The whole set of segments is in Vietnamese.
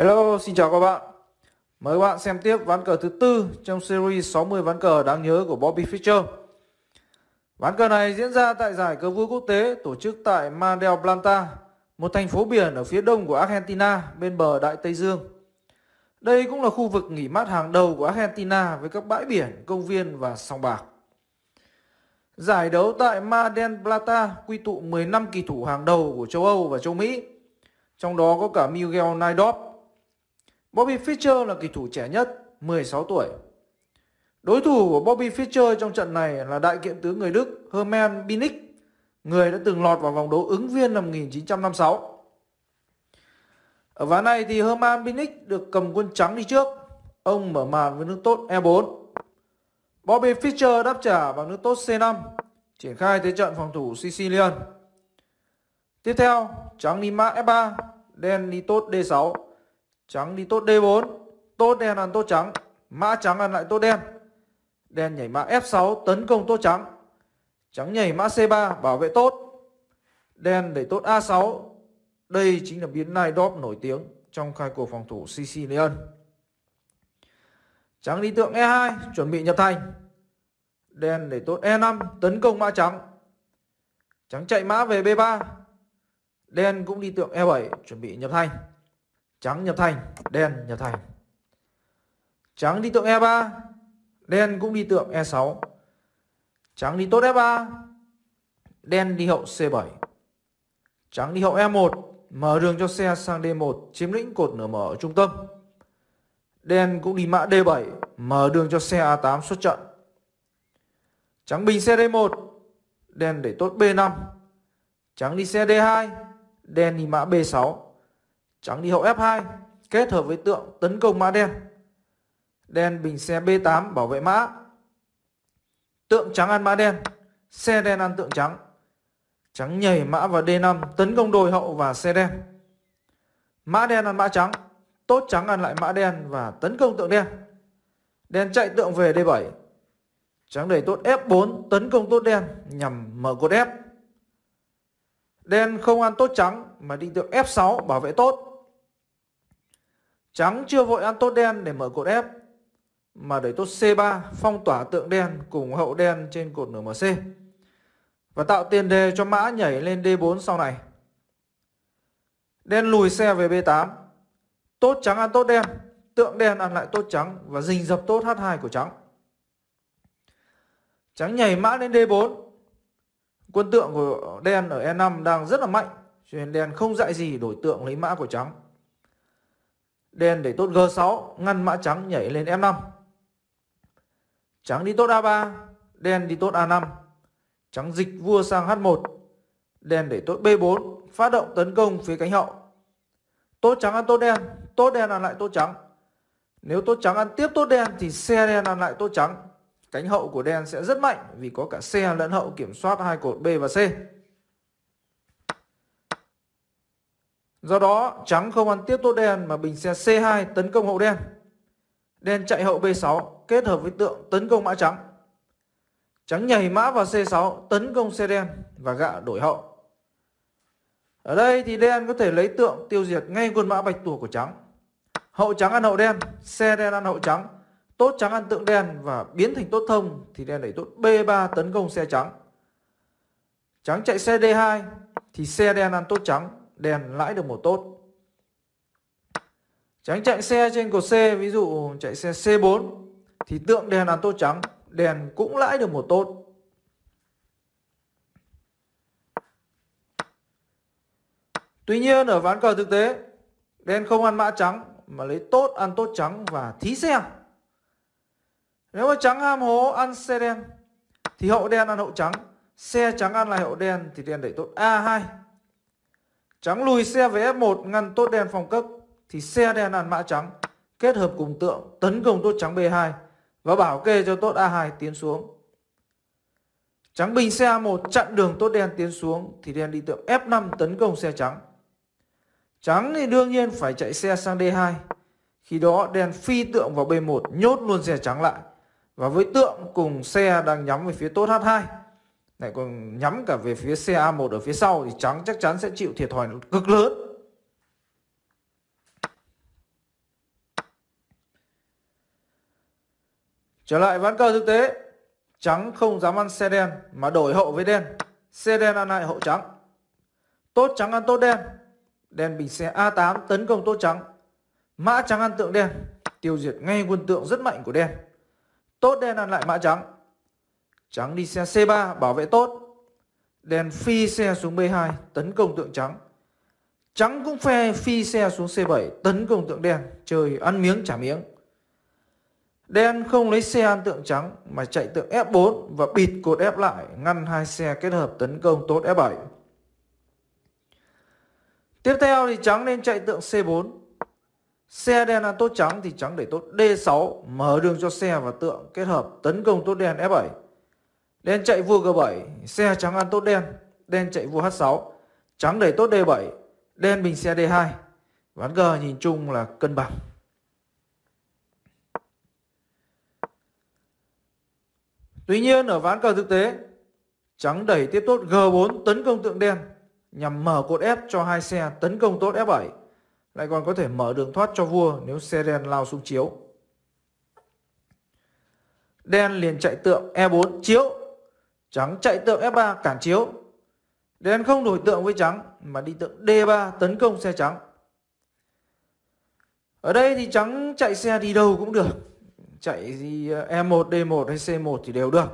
Hello, xin chào các bạn. Mời các bạn xem tiếp ván cờ thứ tư trong series 60 ván cờ đáng nhớ của Bobby Fischer. Ván cờ này diễn ra tại giải cờ vua quốc tế tổ chức tại Mar del Plata, một thành phố biển ở phía đông của Argentina bên bờ Đại Tây Dương. Đây cũng là khu vực nghỉ mát hàng đầu của Argentina với các bãi biển, công viên và sòng bạc. Giải đấu tại Mar del Plata quy tụ 15 kỳ thủ hàng đầu của châu Âu và châu Mỹ, trong đó có cả Miguel Naidoo Bobby Fischer là kỳ thủ trẻ nhất, 16 tuổi. Đối thủ của Bobby Fischer trong trận này là đại kiện tướng người Đức Hermann Binnick, người đã từng lọt vào vòng đấu ứng viên năm 1956. Ở ván này thì Hermann Binnick được cầm quân trắng đi trước. Ông mở màn với nước tốt E4. Bobby Fischer đáp trả bằng nước tốt C5, triển khai thế trận phòng thủ Sicilian. Tiếp theo, trắng đi mã F3, đen đi tốt D6. Trắng đi tốt D4. Tốt đen ăn tốt trắng. Mã trắng ăn lại tốt đen. Đen nhảy mã F6 tấn công tốt trắng. Trắng nhảy mã C3 bảo vệ tốt. Đen đẩy tốt A6. Đây chính là biến nai đóp nổi tiếng trong khai cuộc phòng thủ CC Trắng đi tượng E2 chuẩn bị nhập thành. Đen đẩy tốt E5 tấn công mã trắng. Trắng chạy mã về B3. Đen cũng đi tượng E7 chuẩn bị nhập thành. Trắng nhập thành Đen nhập thành Trắng đi tượng E3 Đen cũng đi tượng E6 Trắng đi tốt F3 e Đen đi hậu C7 Trắng đi hậu E1 Mở đường cho xe sang D1 Chiếm lĩnh cột nửa mở ở trung tâm Đen cũng đi mã D7 Mở đường cho xe A8 xuất trận Trắng bình xe D1 Đen để tốt B5 Trắng đi xe D2 Đen đi mã B6 Trắng đi hậu F2 kết hợp với tượng tấn công mã đen. Đen bình xe B8 bảo vệ mã. Tượng trắng ăn mã đen, xe đen ăn tượng trắng. Trắng nhảy mã vào D5 tấn công đồi hậu và xe đen. Mã đen ăn mã trắng, tốt trắng ăn lại mã đen và tấn công tượng đen. Đen chạy tượng về D7. Trắng đẩy tốt F4 tấn công tốt đen nhằm mở cột F. Đen không ăn tốt trắng mà đi tượng F6 bảo vệ tốt. Trắng chưa vội ăn tốt đen để mở cột F mà để tốt C3 phong tỏa tượng đen cùng hậu đen trên cột nửa MC và tạo tiền đề cho mã nhảy lên D4 sau này. Đen lùi xe về B8. Tốt trắng ăn tốt đen, tượng đen ăn lại tốt trắng và rình dập tốt H2 của trắng. Trắng nhảy mã lên D4. Quân tượng của đen ở E5 đang rất là mạnh, cho nên đen không dạy gì đổi tượng lấy mã của trắng. Đen để tốt G6, ngăn mã trắng nhảy lên F5. Trắng đi tốt A3, đen đi tốt A5. Trắng dịch vua sang H1. Đen để tốt B4, phát động tấn công phía cánh hậu. Tốt trắng ăn tốt đen, tốt đen ăn lại tốt trắng. Nếu tốt trắng ăn tiếp tốt đen thì xe đen ăn lại tốt trắng. Cánh hậu của đen sẽ rất mạnh vì có cả xe lẫn hậu kiểm soát hai cột B và C. Do đó trắng không ăn tiếp tốt đen mà bình xe C2 tấn công hậu đen. Đen chạy hậu B6 kết hợp với tượng tấn công mã trắng. Trắng nhảy mã vào C6 tấn công xe đen và gạ đổi hậu. Ở đây thì đen có thể lấy tượng tiêu diệt ngay quân mã bạch tuộc của trắng. Hậu trắng ăn hậu đen, xe đen ăn hậu trắng, tốt trắng ăn tượng đen và biến thành tốt thông thì đen đẩy tốt B3 tấn công xe trắng. Trắng chạy xe D2 thì xe đen ăn tốt trắng, đèn lãi được màu tốt tránh chạy xe trên cột C ví dụ chạy xe C4 thì tượng đèn là tô trắng đèn cũng lãi được màu tốt Tuy nhiên ở ván cờ thực tế đen không ăn mã trắng mà lấy tốt ăn tốt trắng và thí xe nếu mà trắng ham hố ăn xe đen thì hậu đen ăn hậu trắng xe trắng ăn lại hậu đen thì đen đẩy tốt A2 Trắng lùi xe về F1 ngăn tốt đen phong cấp thì xe đen ăn mã trắng kết hợp cùng tượng tấn công tốt trắng B2 và bảo kê cho tốt A2 tiến xuống. Trắng bình xe A1 chặn đường tốt đen tiến xuống thì đen đi tượng F5 tấn công xe trắng. Trắng thì đương nhiên phải chạy xe sang D2. Khi đó đen phi tượng vào B1 nhốt luôn xe trắng lại. Và với tượng cùng xe đang nhắm về phía tốt H2 lại còn nhắm cả về phía CA1 ở phía sau thì trắng chắc chắn sẽ chịu thiệt thòi cực lớn. Trở lại ván cờ thực tế, trắng không dám ăn xe đen mà đổi hậu với đen. Xe đen ăn lại hậu trắng. Tốt trắng ăn tốt đen. Đen bình xe A8 tấn công tốt trắng. Mã trắng ăn tượng đen, tiêu diệt ngay quân tượng rất mạnh của đen. Tốt đen ăn lại mã trắng Trắng đi xe C3 bảo vệ tốt. Đen phi xe xuống B2 tấn công tượng trắng. Trắng cũng phe phi xe xuống C7 tấn công tượng đen. Chơi ăn miếng trả miếng. Đen không lấy xe ăn tượng trắng mà chạy tượng F4 và bịt cột F lại ngăn hai xe kết hợp tấn công tốt F7. Tiếp theo thì trắng nên chạy tượng C4. Xe đen ăn tốt trắng thì trắng để tốt D6 mở đường cho xe và tượng kết hợp tấn công tốt đen F7. Đen chạy vua G7, xe trắng ăn tốt đen, đen chạy vua H6, trắng đẩy tốt D7, đen bình xe D2. Ván G nhìn chung là cân bằng. Tuy nhiên ở ván cờ thực tế, trắng đẩy tiếp tốt G4 tấn công tượng đen nhằm mở cột ép cho hai xe tấn công tốt F7 lại còn có thể mở đường thoát cho vua nếu xe đen lao xuống chiếu. Đen liền chạy tượng E4 chiếu Trắng chạy tượng F3 cản chiếu. Đen không đổi tượng với trắng mà đi tượng D3 tấn công xe trắng. Ở đây thì trắng chạy xe đi đâu cũng được. Chạy gì ờ, E1, D1 hay C1 thì đều được.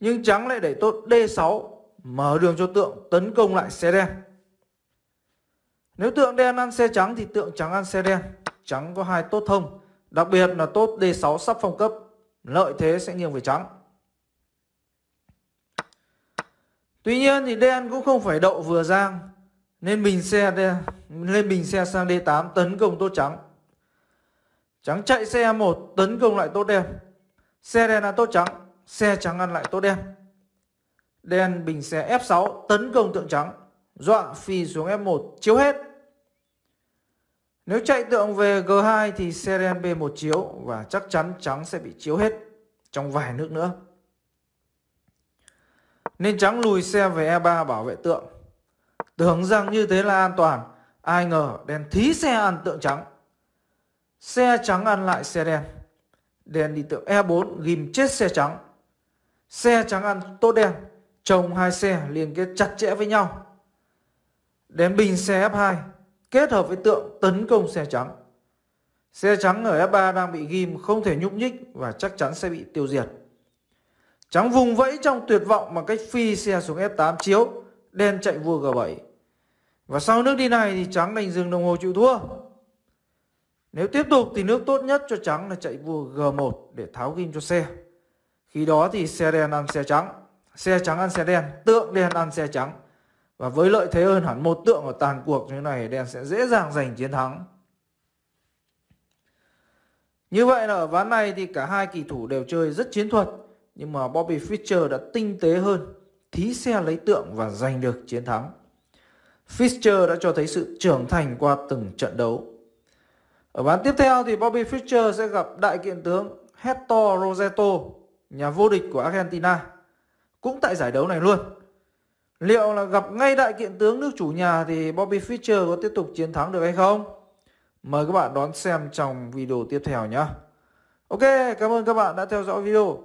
Nhưng trắng lại đẩy tốt D6 mở đường cho tượng tấn công lại xe đen. Nếu tượng đen ăn xe trắng thì tượng trắng ăn xe đen. Trắng có hai tốt thông, đặc biệt là tốt D6 sắp phong cấp, lợi thế sẽ nghiêng về trắng. Tuy nhiên thì đen cũng không phải đậu vừa giang Nên bình xe đen, lên bình xe sang D8 tấn công tốt trắng Trắng chạy xe 1 tấn công lại tốt đen Xe đen là tốt trắng Xe trắng ăn lại tốt đen Đen bình xe F6 tấn công tượng trắng Dọa phi xuống F1 chiếu hết Nếu chạy tượng về G2 thì xe đen B1 chiếu Và chắc chắn trắng sẽ bị chiếu hết Trong vài nước nữa nên trắng lùi xe về E3 bảo vệ tượng. Tưởng rằng như thế là an toàn, ai ngờ đèn thí xe ăn tượng trắng. Xe trắng ăn lại xe đen. Đèn đi tượng E4 ghim chết xe trắng. Xe trắng ăn tốt đen, chồng hai xe liên kết chặt chẽ với nhau. Đèn bình xe F2 kết hợp với tượng tấn công xe trắng. Xe trắng ở F3 đang bị ghim không thể nhúc nhích và chắc chắn sẽ bị tiêu diệt. Trắng vùng vẫy trong tuyệt vọng bằng cách phi xe xuống F8 chiếu, đen chạy vua G7. Và sau nước đi này thì trắng đành dừng đồng hồ chịu thua. Nếu tiếp tục thì nước tốt nhất cho trắng là chạy vua G1 để tháo ghim cho xe. Khi đó thì xe đen ăn xe trắng, xe trắng ăn xe đen, tượng đen ăn xe trắng. Và với lợi thế hơn hẳn một tượng ở tàn cuộc như này đen sẽ dễ dàng giành chiến thắng. Như vậy là ở ván này thì cả hai kỳ thủ đều chơi rất chiến thuật nhưng mà Bobby Fischer đã tinh tế hơn, thí xe lấy tượng và giành được chiến thắng. Fischer đã cho thấy sự trưởng thành qua từng trận đấu. Ở ván tiếp theo thì Bobby Fischer sẽ gặp đại kiện tướng Hector Roseto, nhà vô địch của Argentina, cũng tại giải đấu này luôn. Liệu là gặp ngay đại kiện tướng nước chủ nhà thì Bobby Fischer có tiếp tục chiến thắng được hay không? Mời các bạn đón xem trong video tiếp theo nhé. Ok, cảm ơn các bạn đã theo dõi video.